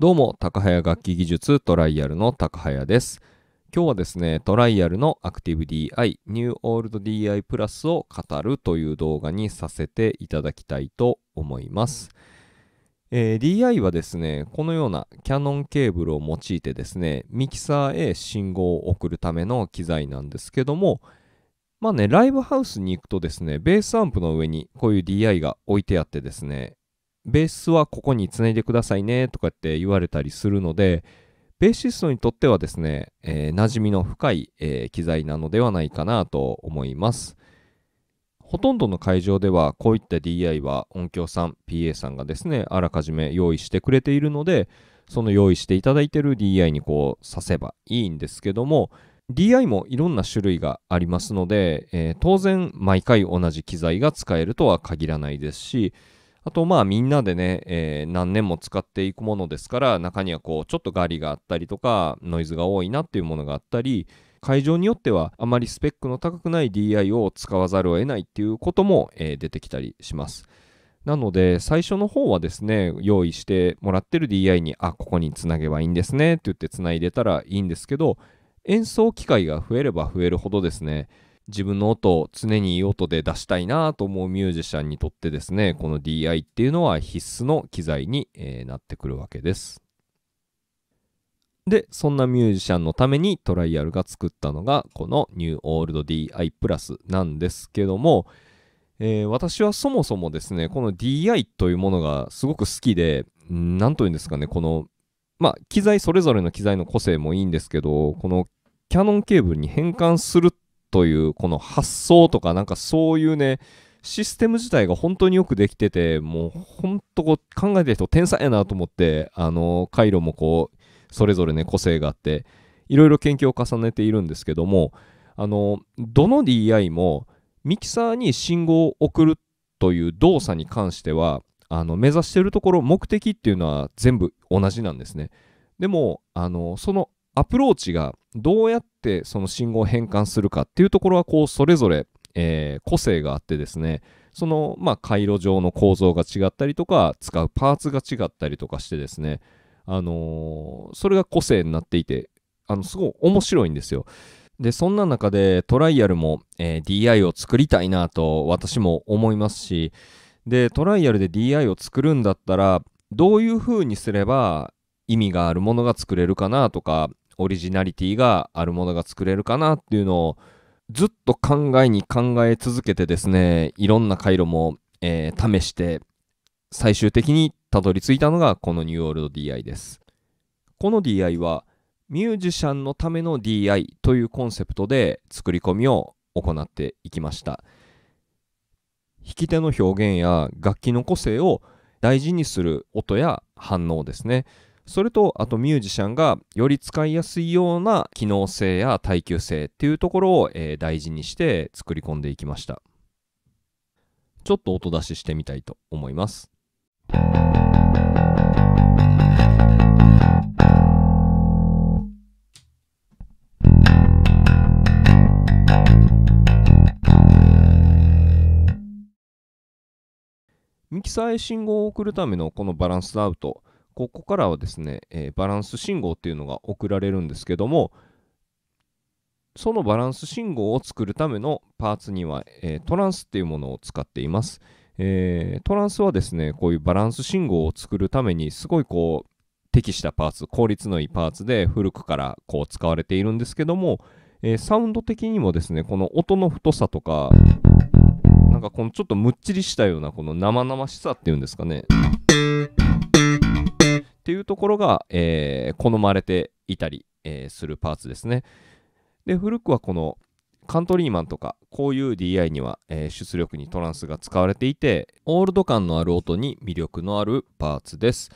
どうも、高早楽器技術トライアルの高早です。今日はですね、トライアルのアクティブ DI、ニューオールド DI プラスを語るという動画にさせていただきたいと思います。えー、DI はですね、このようなキャノンケーブルを用いてですね、ミキサーへ信号を送るための機材なんですけども、まあね、ライブハウスに行くとですね、ベースアンプの上にこういう DI が置いてあってですね、ベースはここにつないでくださいねとかって言われたりするので、ベーシストにとってはですね、えー、馴染みの深い、えー、機材なのではないかなと思います。ほとんどの会場ではこういった DI は音響さん、PA さんがですね、あらかじめ用意してくれているので、その用意していただいている DI にこうさせばいいんですけども、DI もいろんな種類がありますので、えー、当然毎回同じ機材が使えるとは限らないですし、あとまあみんなでね、えー、何年も使っていくものですから中にはこうちょっとガリがあったりとかノイズが多いなっていうものがあったり会場によってはあまりスペックの高くない DI を使わざるを得ないっていうことも、えー、出てきたりします。なので最初の方はですね用意してもらってる DI にあここにつなげばいいんですねって言ってつないでたらいいんですけど演奏機会が増えれば増えるほどですね自分の音を常にいい音で出したいなと思うミュージシャンにとってですねこの DI っていうのは必須の機材に、えなってくるわけですでそんなミュージシャンのためにトライアルが作ったのがこのニューオールド DI プラスなんですけども、えー、私はそもそもですねこの DI というものがすごく好きで何と言うんですかねこのまあ機材それぞれの機材の個性もいいんですけどこのキャノンケーブルに変換するってというこの発想とかなんかそういうねシステム自体が本当によくできててもうほんとこう考えてる人天才やなと思ってあの回路もこうそれぞれね個性があっていろいろ研究を重ねているんですけどもあのどの DI もミキサーに信号を送るという動作に関してはあの目指してるところ目的っていうのは全部同じなんですねでもあのそのアプローチがどうやってその信号を変換するかっていうところはこうそれぞれ、えー、個性があってですねその、まあ、回路上の構造が違ったりとか使うパーツが違ったりとかしてですね、あのー、それが個性になっていてあのすごい面白いんですよ。でそんな中でトライアルも、えー、DI を作りたいなと私も思いますしでトライアルで DI を作るんだったらどういう風にすれば意味があるものが作れるかなとかオリジナリティがあるものが作れるかなっていうのをずっと考えに考え続けてですねいろんな回路も、えー、試して最終的にたどり着いたのがこのニューオールド DI ですこの DI はミュージシャンのための DI というコンセプトで作り込みを行っていきました弾き手の表現や楽器の個性を大事にする音や反応ですねそれとあとミュージシャンがより使いやすいような機能性や耐久性っていうところを、えー、大事にして作り込んでいきましたちょっと音出ししてみたいと思いますミキサーへ信号を送るためのこのバランスアウトここからはですね、えー、バランス信号っていうのが送られるんですけどもそのバランス信号を作るためのパーツには、えー、トランスっていうものを使っています、えー、トランスはですねこういうバランス信号を作るためにすごいこう適したパーツ効率のいいパーツで古くからこう使われているんですけども、えー、サウンド的にもですねこの音の太さとかなんかこのちょっとむっちりしたようなこの生々しさっていうんですかねっていうところが、えー、好まれていたり、えー、するパーツですね。で古くはこのカントリーマンとかこういう DI には、えー、出力にトランスが使われていてオールド感のある音に魅力のあるパーツです。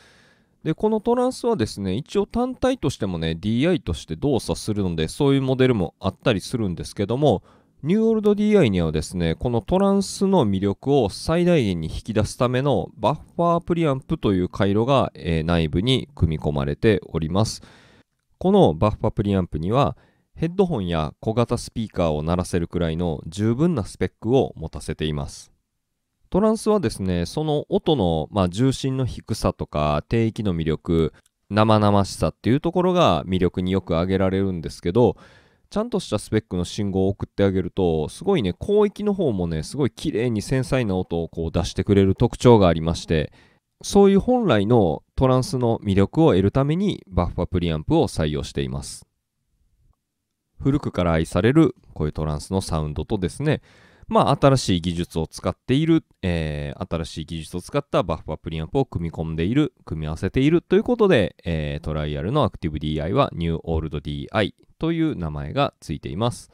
でこのトランスはですね一応単体としてもね DI として動作するのでそういうモデルもあったりするんですけどもニューオールド DI にはですね、このトランスの魅力を最大限に引き出すためのバッファープリアンプという回路が、え内部に組み込まれております。このバッファープリアンプにはヘッドホンや小型スピーカーを鳴らせるくらいの十分なスペックを持たせています。トランスはですね、その音の、まあ、重心の低さとか低域の魅力、生々しさっていうところが魅力によく挙げられるんですけど、ちゃんとしたスペックの信号を送ってあげるとすごいね広域の方もねすごい綺麗に繊細な音をこう出してくれる特徴がありましてそういう本来のトランスの魅力を得るためにバッファプリアンプを採用しています古くから愛されるこういうトランスのサウンドとですねまあ、新しい技術を使っている、えー、新しい技術を使ったバッファプリアンプを組み込んでいる、組み合わせているということで、えー、トライアルのアクティブ DI はニューオールド DI という名前がついています。